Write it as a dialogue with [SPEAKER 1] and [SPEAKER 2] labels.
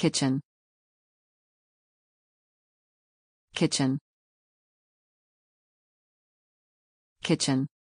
[SPEAKER 1] kitchen kitchen kitchen